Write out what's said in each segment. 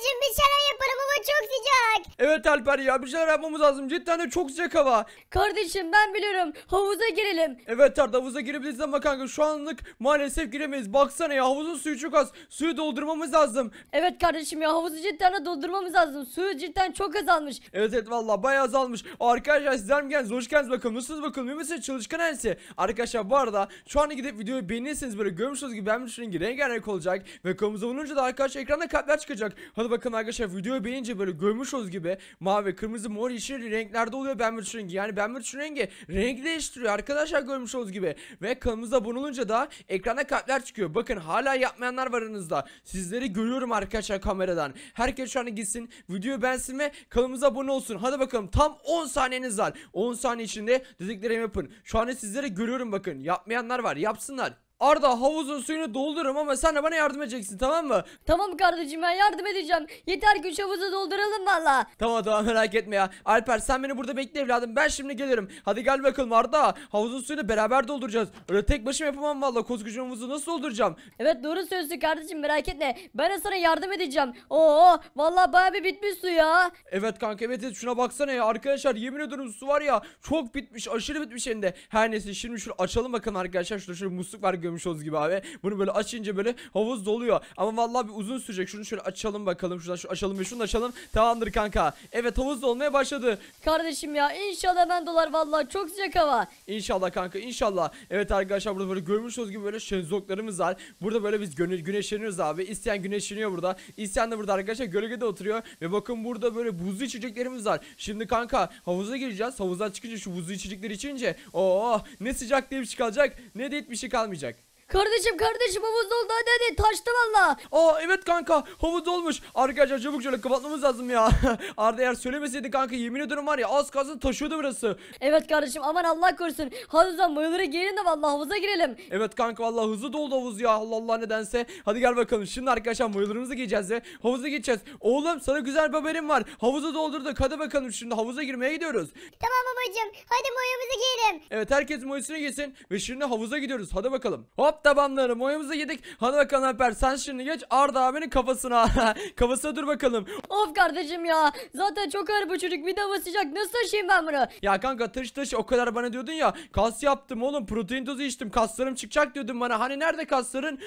babacığım bir şeyler sıcak. Evet Alper ya bir şeyler yapmamız lazım. Cidden de çok sıcak hava. Kardeşim ben biliyorum. Havuza girelim. Evet Arda havuza girebiliriz ama kanka şu anlık maalesef giremeyiz. Baksana ya havuzun suyu çok az. Suyu doldurmamız lazım. Evet kardeşim ya havuzu cidden de doldurmamız lazım. Suyu cidden çok azalmış. Evet evet valla bayağı azalmış. Arkadaşlar sizler mi geldiniz? Hoş geldiniz bakalım. Nasılsınız bakalım? İyi misiniz? Çalışkan ensi. Arkadaşlar bu arada şu an gidip videoyu beğenirseniz böyle görmüşsünüz gibi ben rengi rengarenk olacak. Ve konumuza bulununca da arkadaşlar ekranda kalpler çıkacak. Hadi bakalım arkadaşlar videoyu beğenince böyle görmüş olduğunuz gibi mavi, kırmızı, mor, yeşil renklerde oluyor Bambridge rengi. Yani Bambridge rengi renk değiştiriyor arkadaşlar görmüş olduğunuz gibi. Ve kanımızda bunulunca da ekrana kalpler çıkıyor. Bakın hala yapmayanlar var aranızda. Sizleri görüyorum arkadaşlar kameradan. Herkes şu an gitsin, video beğensin ve kanalımıza abone olsun. Hadi bakalım tam 10 saniyeniz var. 10 saniye içinde dediklerimi yapın. Şu an sizleri görüyorum bakın. Yapmayanlar var. Yapsınlar. Arda havuzun suyunu doldururum ama sen de bana yardım edeceksin tamam mı? Tamam kardeşim ben yardım edeceğim. Yeter ki havuzu dolduralım valla. Tamam tamam merak etme ya. Alper sen beni burada bekle evladım ben şimdi gelirim. Hadi gel bakalım Arda. Havuzun suyunu beraber dolduracağız. Öyle tek başım yapamam valla. Koskocaman havuzu nasıl dolduracağım? Evet doğru söylüyorsun kardeşim merak etme. Ben de sana yardım edeceğim. Oo valla baya bir bitmiş su ya. Evet kanka evet, şuna baksana ya arkadaşlar yemin ediyorum su var ya çok bitmiş aşırı bitmiş hem Her neyse şimdi şunu açalım bakalım arkadaşlar. Şurada şöyle musluk var görüyorsunuz yapıyormuşuz gibi abi. Bunu böyle açınca böyle havuz doluyor. Ama vallahi bir uzun sürecek. Şunu şöyle açalım bakalım. Şuradan şu açalım ve şunu açalım. Tamamdır kanka. Evet havuz dolmaya başladı. Kardeşim ya inşallah ben dolar vallahi çok sıcak hava. İnşallah kanka inşallah. Evet arkadaşlar burada böyle görmüşüz gibi böyle şezlonglarımız var. Burada böyle biz güneşleniyoruz abi. İsteyen güneşleniyor burada. İsteyen de burada arkadaşlar gölgede oturuyor. Ve bakın burada böyle buzlu içeceklerimiz var. Şimdi kanka havuza gireceğiz. Havuzdan çıkınca şu buzlu içecekleri içince. Oh ne sıcak diye bir şey kalacak ne de hiçbir şey kalmayacak. Kardeşim kardeşim havuz doldu hadi hadi taştı valla. Aa evet kanka havuz olmuş. Arkadaşlar çabuk şöyle kapatmamız lazım ya. Arda eğer söylemeseydi kanka yemin ediyorum var ya az kalsın taşıyordu burası. Evet kardeşim aman Allah korusun. Havuza mayıları gelin de valla havuza girelim. Evet kanka valla hızlı doldu havuz ya Allah Allah nedense. Hadi gel bakalım şimdi arkadaşlar mayılarımızı giyeceğiz ve havuza gideceğiz. Oğlum sana güzel bir haberim var. havuzu doldurduk hadi bakalım şimdi havuza girmeye gidiyoruz. Tamam babacığım hadi mayamızı giyelim. Evet herkes mayasını giysin ve şimdi havuza gidiyoruz hadi bakalım. Hop Hop tabanlarım. Oyumuzu yedik. Hadi bakalım Alper sen şimdi geç Arda abinin kafasına. kafasına dur bakalım. Of kardeşim ya. Zaten çok ağır bu çocuk. Bir de basacak. Nasıl taşıyayım ben bunu? Ya kanka taşı taşı, o kadar bana diyordun ya. Kas yaptım oğlum. Protein tozu içtim. Kaslarım çıkacak diyordun bana. Hani nerede kasların?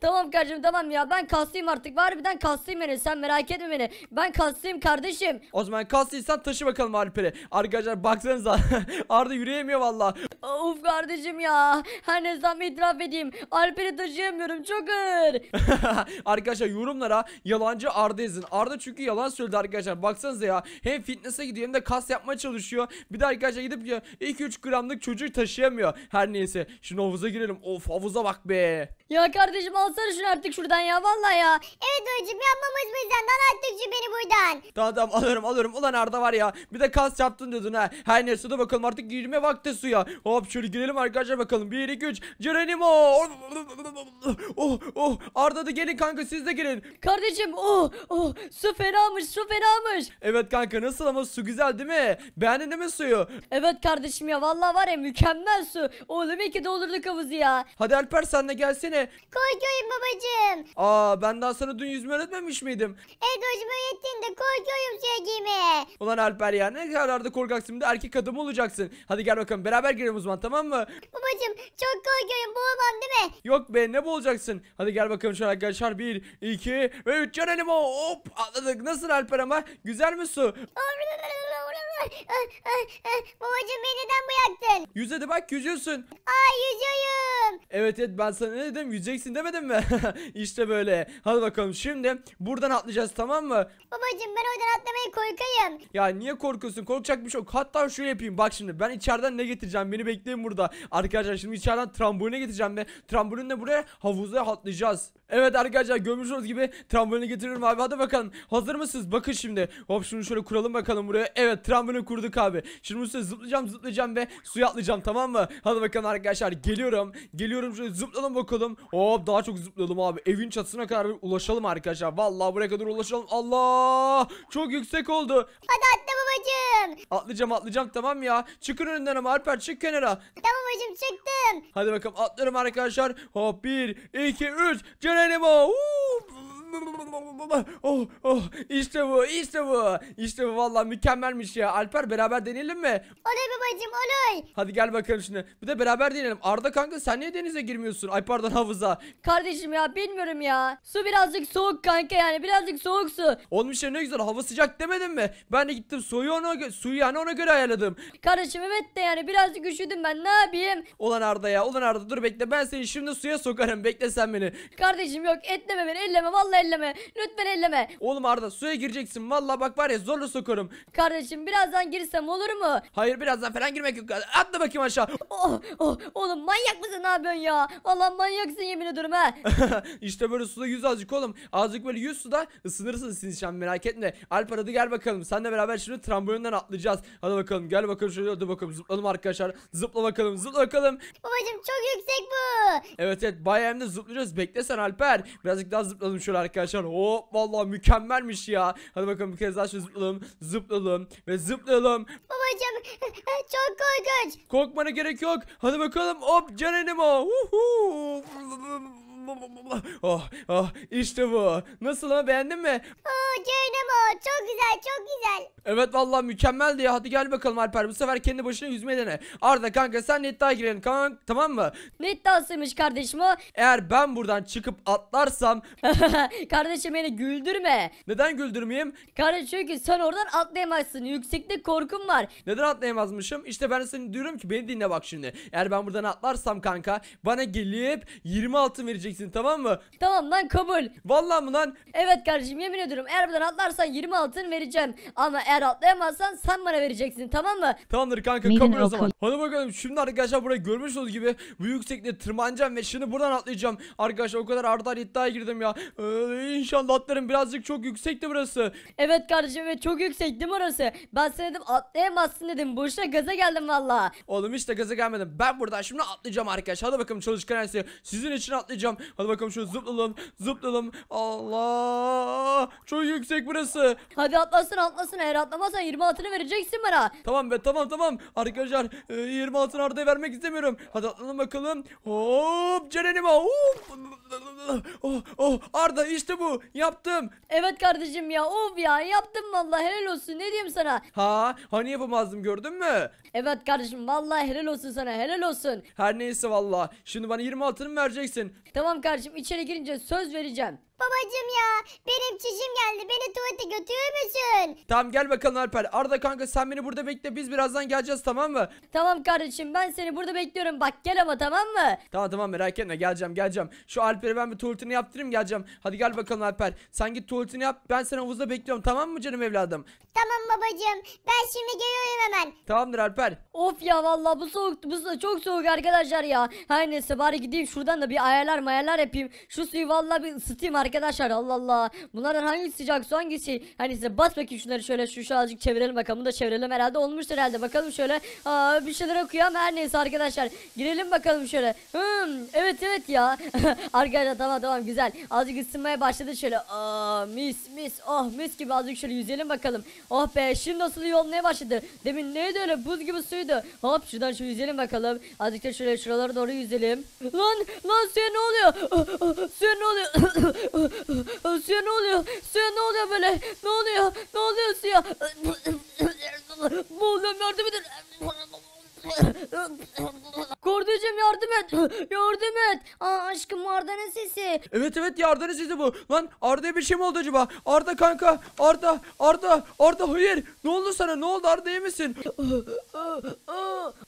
tamam kardeşim tamam ya. Ben kaslıyım artık. Var birden kaslıyım beni. Sen merak etme beni. Ben kaslıyım kardeşim. O zaman kaslıysan taşı bakalım Alper'i. Arkadaşlar baksanıza. Arda yürüyemiyor valla. Of kardeşim ya. Her ne zaman itiraf edeyim. Alper'i taşıyamıyorum. Çok ağır. arkadaşlar yorumlara yalancı Arda yazın. Arda çünkü yalan söyledi arkadaşlar. Baksanıza ya. Hem fitness'e gidiyor hem de kas yapmaya çalışıyor. Bir de arkadaşlar gidip ya 2-3 gramlık çocuk taşıyamıyor. Her neyse. Şimdi havuza girelim. Of havuza bak be. Ya kardeşim alsana şunu artık şuradan ya. Vallahi ya. Evet hocam yapmamız mı senden artık beni buradan. Tamam tamam alıyorum alıyorum. Ulan Arda var ya. Bir de kas yaptın diyordun ha. Her neyse de bakalım artık girme vakti suya. Hop Hop şöyle girelim arkadaşlar bakalım. 1 2 3 Geronimo. Oh oh Arda da gelin kanka siz de gelin Kardeşim oh oh su fenamış su fenamış. Evet kanka nasıl ama su güzel değil mi? Beğendin mi suyu? Evet kardeşim ya vallahi var ya mükemmel su. Oğlum iyi ki doldurduk havuzu ya. Hadi Alper sen de gelsene. Koy koyun babacığım. Aa ben daha sana dün yüzme öğretmemiş miydim? Evet hocam öğrettin de koy koyun suya girmeye. Ulan Alper ya ne kadar da korkaksın bir de erkek adam olacaksın. Hadi gel bakalım beraber girelim o zaman tamam mı? Babacım çok korkuyorum boğulmam değil mi? Yok be ne boğulacaksın? Hadi gel bakalım şöyle arkadaşlar. 1, 2 ve 3 canım o. Hop atladık. Nasıl Alper ama? Güzel mi su? Babacım beni neden bıraktın? Yüz hadi bak yüzüyorsun. Ay yüzüyorum. Evet evet ben sana ne dedim yüzeceksin demedim mi? İşte böyle. Hadi bakalım şimdi buradan atlayacağız tamam mı? Babacım ben oradan atlamayı korkayım. Ya niye korkuyorsun? Korkacak bir şey yok. Hatta şöyle yapayım. Bak şimdi ben içeriden ne getireceğim? Beni bekleyin burada. Arkadaşlar şimdi içeriden tramboline getireceğim ve trambolinle buraya havuza atlayacağız. Evet arkadaşlar görmüş gibi trambolini getiriyorum abi. Hadi bakalım. Hazır mısınız? Bakın şimdi. Hop şunu şöyle kuralım bakalım buraya. Evet trambolin böyle kurduk abi. Şimdi üstüne zıplayacağım zıplayacağım ve suya atlayacağım tamam mı? Hadi bakalım arkadaşlar geliyorum. Geliyorum şöyle zıplayalım bakalım. Hop daha çok zıplayalım abi. Evin çatısına kadar ulaşalım arkadaşlar. Vallahi buraya kadar ulaşalım. Allah! Çok yüksek oldu. Hadi atla babacığım. Atlayacağım atlayacağım tamam ya. Çıkın önünden ama Alper çık kenara. Tamam hocam çıktım. Hadi bakalım atlarım arkadaşlar. Hop 1, 2, 3. Geronimo. Woo! Oh oh işte bu işte bu. işte bu vallahi mükemmelmiş ya. Alper beraber deneyelim mi? Oley babacım oley. Hadi gel bakalım şimdi. Bir de beraber deneyelim. Arda kanka sen niye denize girmiyorsun? Ay pardon havuza. Kardeşim ya bilmiyorum ya. Su birazcık soğuk kanka yani. Birazcık soğuk su. Oğlum işte ne güzel hava sıcak demedin mi? Ben de gittim suyu ona suyu yani ona göre ayarladım. Kardeşim evet de yani birazcık üşüdüm ben. Ne yapayım? Olan Arda ya. Olan Arda dur bekle. Ben seni şimdi suya sokarım. Bekle sen beni. Kardeşim yok etme beni. Elleme vallahi elleme. Lütfen elleme. Oğlum Arda suya gireceksin. Valla bak var ya zorla sokarım. Kardeşim birazdan girsem olur mu? Hayır birazdan falan girmek yok. Atla bakayım aşağı. Oh, oh, oğlum manyak mısın ne yapıyorsun ya? Allah manyaksın yemin ediyorum ha. İşte böyle suda yüz azıcık oğlum. Azıcık böyle yüz suda ısınırsın sinişen merak etme. Alp aradı gel bakalım. Seninle beraber şimdi trambolinden atlayacağız. Hadi bakalım gel bakalım şöyle hadi bakalım zıplayalım arkadaşlar. Zıpla bakalım zıpla bakalım. Babacım çok yüksek bu. Evet evet bayağı hem de zıplayacağız. Bekle sen Alper. Birazcık daha zıpladım şöyle arkadaşlar. Hop vallahi mükemmelmiş ya. Hadi bakalım bir kez daha şöyle zıplayalım. Zıplayalım ve zıplayalım. Babacım çok korkunç. Korkmana gerek yok. Hadi bakalım hop canenimo. Oh, ah, oh, ah, işte bu. Nasıl ha beğendin mi? Oo, canım o. Çok güzel, çok güzel. Evet vallahi mükemmel diye Hadi gel bakalım Alper. Bu sefer kendi başına yüzmeye dene. Arda kanka sen nettaya girelim kank, tamam mı? Ne iddiasıymış kardeşim o? Eğer ben buradan çıkıp atlarsam kardeşim beni güldürme. Neden güldürmeyeyim? Kardeşim çünkü sen oradan atlayamazsın. yüksekte korkum var. Neden atlayamazmışım? İşte ben seni diyorum ki beni dinle bak şimdi. Eğer ben buradan atlarsam kanka bana gelip 20 altın vereceksin tamam mı? Tamam lan kabul. Vallahi mı lan? Evet kardeşim yemin ediyorum eğer buradan atlarsan 20 altın vereceğim. Ama eğer atlayamazsan sen bana vereceksin tamam mı? Tamamdır kanka Mirin kabul o zaman. Hadi bakalım şimdi arkadaşlar burayı görmüş olduğunuz gibi bu yüksekliğe tırmanacağım ve şimdi buradan atlayacağım. Arkadaşlar o kadar artar iddiaya girdim ya. Ee, inşallah atlarım birazcık çok yüksekti burası. Evet kardeşim evet çok yüksek değil mi orası? Ben sana dedim atlayamazsın dedim. Boşuna gaza geldim valla. Oğlum hiç de gaza gelmedim. Ben buradan şimdi atlayacağım arkadaşlar. Hadi bakalım çalışkan her şey. Sizin için atlayacağım. Hadi bakalım şöyle zıplayalım. Zıplayalım. Allah. Çok yüksek burası. Hadi atlasın atlasın eğer atlamazsan 26'ını vereceksin bana. Tamam be tamam tamam. Arkadaşlar e, 26'ını Arda'ya vermek istemiyorum. Hadi atlanın bakalım. Hop Ceren'ime hop. Oh, oh Arda işte bu yaptım. Evet kardeşim ya of ya yaptım vallahi helal olsun ne diyeyim sana. Ha hani yapamazdım gördün mü? Evet kardeşim vallahi helal olsun sana helal olsun. Her neyse vallahi şimdi bana 26'ını vereceksin. Tamam kardeşim içeri girince söz vereceğim. Babacım ya benim çişim geldi beni tuvalete götürür müsün? Tamam gel bakalım Alper. Arda kanka sen beni burada bekle biz birazdan geleceğiz tamam mı? Tamam kardeşim ben seni burada bekliyorum. Bak gel ama tamam mı? Tamam tamam merak etme geleceğim geleceğim. Şu Alper'e ben bir tuvaletini yaptırayım geleceğim. Hadi gel bakalım Alper. Sen git tuvaletini yap ben seni havuzda bekliyorum tamam mı canım evladım? Tamam babacım ben şimdi geliyorum hemen. Tamamdır Alper. Of ya vallahi bu soğuk. Bu so- çok soğuk arkadaşlar ya. Her neyse bari gideyim şuradan da bir ayarlar mayarlar yapayım. Şu suyu vallahi bir ısıtayım arkadaşlar Arkadaşlar Allah Allah. Bunların hangisi sıcak su hangisi? Hani size bas bakayım şunları şöyle şu şu azıcık çevirelim bakalım. Bunu da çevirelim herhalde olmuştur herhalde. Bakalım şöyle. Aa, bir şeyler okuyor ama her neyse arkadaşlar. Girelim bakalım şöyle. Hmm, evet evet ya. arkadaşlar tamam tamam güzel. Azıcık ısınmaya başladı şöyle. Aa, mis mis oh mis gibi azıcık şöyle yüzelim bakalım. Oh be şimdi nasıl yolmaya başladı. Demin neydi öyle buz gibi suydu. Hop şuradan şu yüzelim bakalım. Azıcık da şöyle şuralara doğru yüzelim. Lan lan suya ne oluyor? suya ne oluyor? Suya ne oluyor? Suya ne oluyor böyle? Ne oluyor? Ne oluyor suya? Boğuluyorum yardım edin. Kardeşim yardım et. Yardım et. Aa, aşkım Arda'nın sesi. Evet evet Arda'nın sesi bu. Lan Arda'ya bir şey mi oldu acaba? Arda kanka. Arda. Arda. Arda hayır. Ne oldu sana? Ne oldu Arda iyi misin?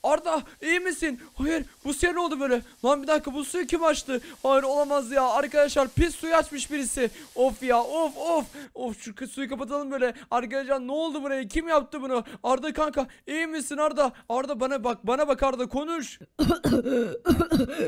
Arda iyi misin? Hayır bu suya ne oldu böyle? Lan bir dakika bu suyu kim açtı? Hayır olamaz ya arkadaşlar pis suyu açmış birisi. Of ya of of. Of şu suyu kapatalım böyle. Arkadaşlar ne oldu buraya? Kim yaptı bunu? Arda kanka iyi misin Arda? Arda bana bak bana bak Arda konuş.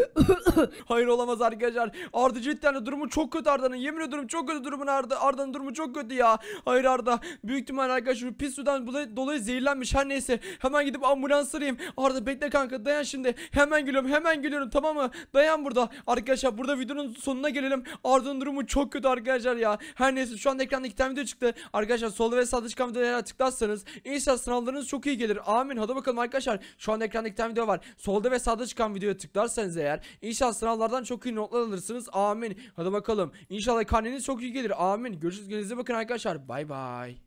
Hayır olamaz arkadaşlar. Arda cidden durumu çok kötü Arda'nın. Yemin ediyorum çok kötü durumun Arda. Arda'nın durumu çok kötü ya. Hayır Arda. Büyük ihtimal arkadaşlar pis sudan dolayı zehirlenmiş. Her neyse. Hemen gidip ambulans arayayım. Arda arada bekle kanka dayan şimdi. Hemen geliyorum hemen geliyorum tamam mı? Dayan burada. Arkadaşlar burada videonun sonuna gelelim. Arda'nın durumu çok kötü arkadaşlar ya. Her neyse şu an ekranda iki tane video çıktı. Arkadaşlar solda ve sağda çıkan videoya tıklarsanız inşallah sınavlarınız çok iyi gelir. Amin. Hadi bakalım arkadaşlar. Şu an ekranda iki tane video var. Solda ve sağda çıkan videoya tıklarsanız eğer inşallah sınavlardan çok iyi notlar alırsınız. Amin. Hadi bakalım. İnşallah karneniz çok iyi gelir. Amin. Görüşürüz. Kendinize bakın arkadaşlar. Bay bay.